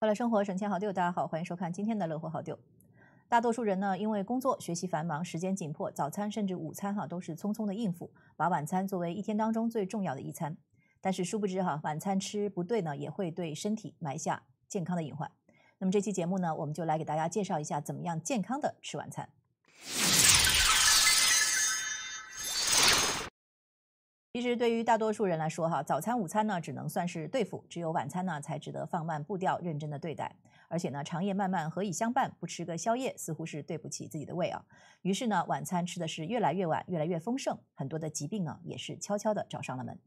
快乐生活，省钱好丢。大家好，欢迎收看今天的乐活好丢。大多数人呢，因为工作、学习繁忙，时间紧迫，早餐甚至午餐哈都是匆匆的应付，把晚餐作为一天当中最重要的一餐。但是殊不知哈，晚餐吃不对呢，也会对身体埋下健康的隐患。那么这期节目呢，我们就来给大家介绍一下，怎么样健康的吃晚餐。其实，对于大多数人来说，哈，早餐、午餐呢，只能算是对付；只有晚餐呢，才值得放慢步调，认真的对待。而且呢，长夜漫漫，何以相伴？不吃个宵夜，似乎是对不起自己的胃啊。于是呢，晚餐吃的是越来越晚，越来越丰盛，很多的疾病呢，也是悄悄的找上了门。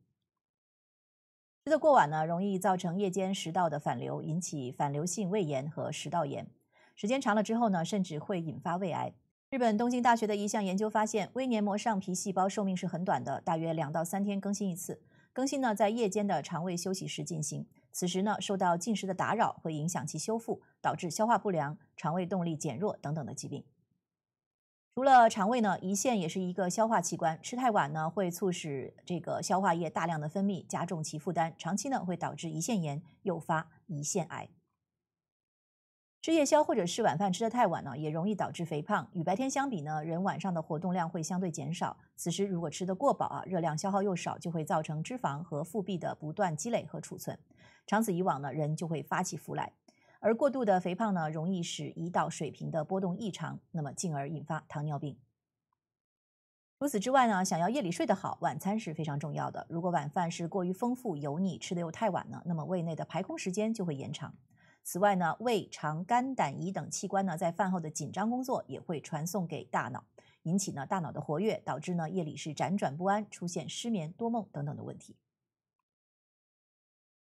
吃得过晚呢，容易造成夜间食道的反流，引起反流性胃炎和食道炎。时间长了之后呢，甚至会引发胃癌。日本东京大学的一项研究发现，微黏膜上皮细胞寿命是很短的，大约两到三天更新一次。更新呢，在夜间的肠胃休息时进行，此时呢，受到进食的打扰会影响其修复，导致消化不良、肠胃动力减弱等等的疾病。除了肠胃呢，胰腺也是一个消化器官，吃太晚呢，会促使这个消化液大量的分泌，加重其负担，长期呢，会导致胰腺炎，诱发胰腺癌。吃夜宵或者是晚饭吃的太晚呢，也容易导致肥胖。与白天相比呢，人晚上的活动量会相对减少。此时如果吃得过饱啊，热量消耗又少，就会造成脂肪和腹壁的不断积累和储存。长此以往呢，人就会发起福来。而过度的肥胖呢，容易使胰岛水平的波动异常，那么进而引发糖尿病。除此之外呢，想要夜里睡得好，晚餐是非常重要的。如果晚饭是过于丰富、油腻，吃的又太晚呢，那么胃内的排空时间就会延长。此外呢，胃肠、肝、胆、胰等器官呢，在饭后的紧张工作也会传送给大脑，引起呢大脑的活跃，导致呢夜里是辗转不安，出现失眠、多梦等等的问题。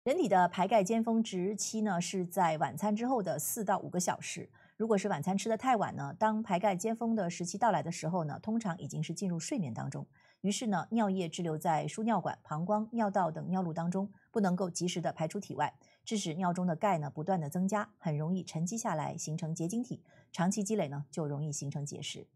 人体的排钙尖峰值期呢，是在晚餐之后的四到五个小时。如果是晚餐吃的太晚呢，当排钙尖峰的时期到来的时候呢，通常已经是进入睡眠当中，于是呢，尿液滞留在输尿管、膀胱、尿道等尿路当中，不能够及时的排出体外。致使尿中的钙呢不断的增加，很容易沉积下来形成结晶体，长期积累呢就容易形成结石。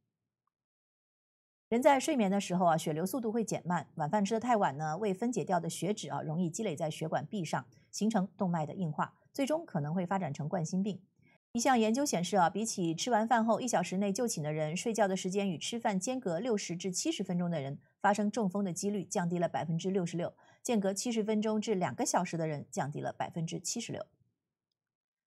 人在睡眠的时候啊，血流速度会减慢，晚饭吃的太晚呢，未分解掉的血脂啊容易积累在血管壁上，形成动脉的硬化，最终可能会发展成冠心病。一项研究显示啊，比起吃完饭后一小时内就寝的人，睡觉的时间与吃饭间隔六十至七十分钟的人，发生中风的几率降低了百分之六十六。间隔七十分钟至两个小时的人降低了百分之七十六。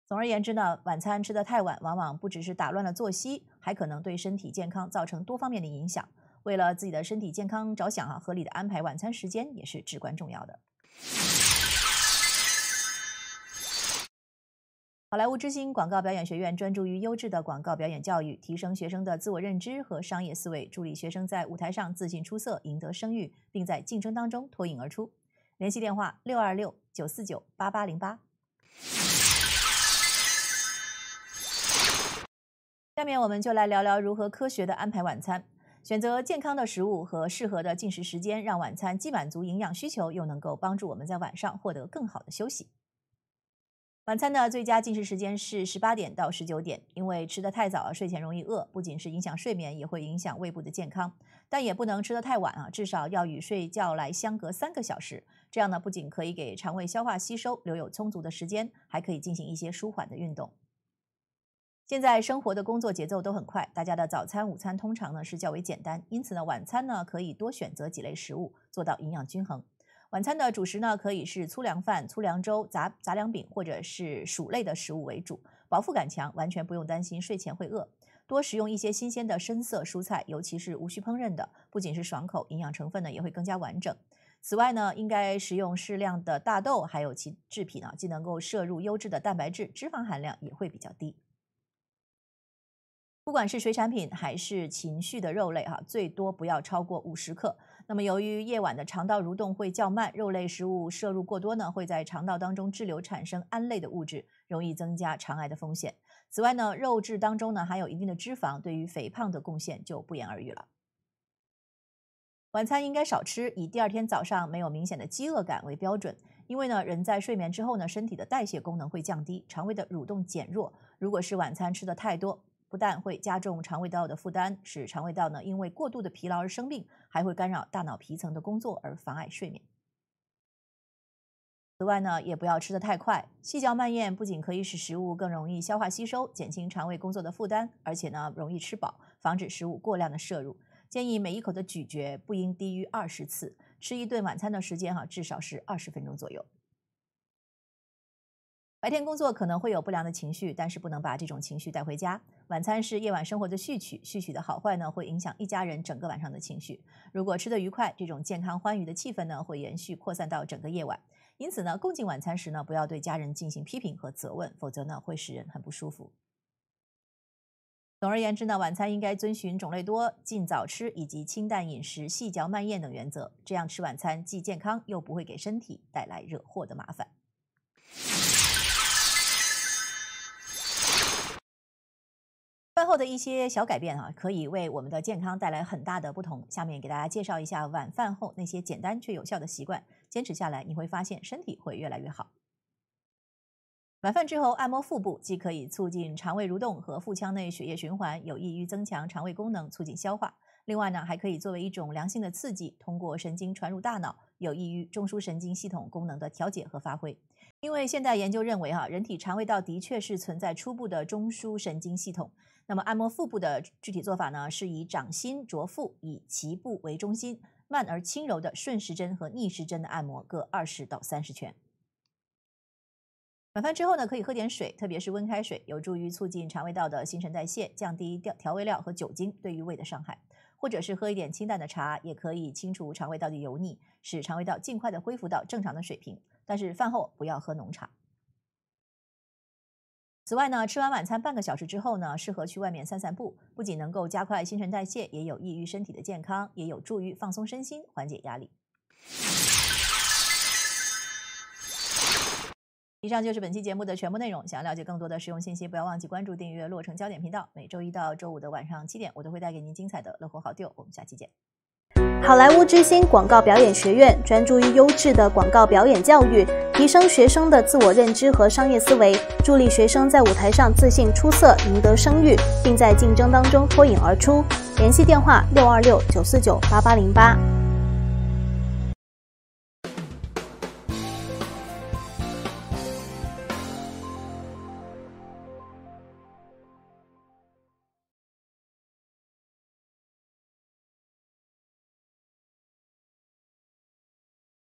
总而言之呢，晚餐吃得太晚，往往不只是打乱了作息，还可能对身体健康造成多方面的影响。为了自己的身体健康着想啊，合理的安排晚餐时间也是至关重要的。好莱坞之星广告表演学院专注于优质的广告表演教育，提升学生的自我认知和商业思维，助力学生在舞台上自信出色，赢得声誉，并在竞争当中脱颖而出。联系电话：六二六九四九八八零八。下面我们就来聊聊如何科学的安排晚餐，选择健康的食物和适合的进食时间，让晚餐既满足营养需求，又能够帮助我们在晚上获得更好的休息。晚餐的最佳进食时间是十八点到十九点，因为吃得太早，睡前容易饿，不仅是影响睡眠，也会影响胃部的健康。但也不能吃得太晚啊，至少要与睡觉来相隔三个小时。这样呢，不仅可以给肠胃消化吸收留有充足的时间，还可以进行一些舒缓的运动。现在生活的工作节奏都很快，大家的早餐、午餐通常呢是较为简单，因此呢，晚餐呢可以多选择几类食物，做到营养均衡。晚餐的主食呢可以是粗粮饭、粗粮粥、杂杂粮饼或者是薯类的食物为主，饱腹感强，完全不用担心睡前会饿。多食用一些新鲜的深色蔬菜，尤其是无需烹饪的，不仅是爽口，营养成分呢也会更加完整。此外呢，应该食用适量的大豆，还有其制品啊，既能够摄入优质的蛋白质，脂肪含量也会比较低。不管是水产品还是情绪的肉类，哈，最多不要超过五十克。那么，由于夜晚的肠道蠕动会较慢，肉类食物摄入过多呢，会在肠道当中滞留，产生胺类的物质，容易增加肠癌的风险。此外呢，肉质当中呢，含有一定的脂肪，对于肥胖的贡献就不言而喻了。晚餐应该少吃，以第二天早上没有明显的饥饿感为标准。因为呢，人在睡眠之后呢，身体的代谢功能会降低，肠胃的蠕动减弱。如果是晚餐吃的太多，不但会加重肠胃道的负担，使肠胃道呢因为过度的疲劳而生病，还会干扰大脑皮层的工作而妨碍睡眠。此外呢，也不要吃得太快，细嚼慢咽不仅可以使食物更容易消化吸收，减轻肠胃工作的负担，而且呢容易吃饱，防止食物过量的摄入。建议每一口的咀嚼不应低于二十次，吃一顿晚餐的时间哈，至少是二十分钟左右。白天工作可能会有不良的情绪，但是不能把这种情绪带回家。晚餐是夜晚生活的序曲，序曲的好坏呢，会影响一家人整个晚上的情绪。如果吃得愉快，这种健康欢愉的气氛呢，会延续扩散到整个夜晚。因此呢，共进晚餐时呢，不要对家人进行批评和责问，否则呢，会使人很不舒服。总而言之呢，晚餐应该遵循种类多、尽早吃以及清淡饮食、细嚼慢咽等原则。这样吃晚餐既健康，又不会给身体带来惹祸的麻烦。饭后的一些小改变啊，可以为我们的健康带来很大的不同。下面给大家介绍一下晚饭后那些简单却有效的习惯，坚持下来你会发现身体会越来越好。晚饭之后按摩腹部，既可以促进肠胃蠕动和腹腔内血液循环，有益于增强肠胃功能，促进消化。另外呢，还可以作为一种良性的刺激，通过神经传入大脑，有益于中枢神经系统功能的调节和发挥。因为现代研究认为啊，人体肠胃道的确是存在初步的中枢神经系统。那么按摩腹部的具体做法呢，是以掌心着腹，以脐部为中心，慢而轻柔的顺时针和逆时针的按摩各二十到三十圈。晚饭之后呢，可以喝点水，特别是温开水，有助于促进肠胃道的新陈代谢，降低调调味料和酒精对于胃的伤害。或者是喝一点清淡的茶，也可以清除肠胃道的油腻，使肠胃道尽快的恢复到正常的水平。但是饭后不要喝浓茶。此外呢，吃完晚餐半个小时之后呢，适合去外面散散步，不仅能够加快新陈代谢，也有益于身体的健康，也有助于放松身心，缓解压力。以上就是本期节目的全部内容。想要了解更多的实用信息，不要忘记关注订阅《洛城焦点》频道。每周一到周五的晚上七点，我都会带给您精彩的《乐活好 deal》。我们下期见。好莱坞之星广告表演学院专注于优质的广告表演教育，提升学生的自我认知和商业思维，助力学生在舞台上自信出色，赢得声誉，并在竞争当中脱颖而出。联系电话：六二六九四九八八零八。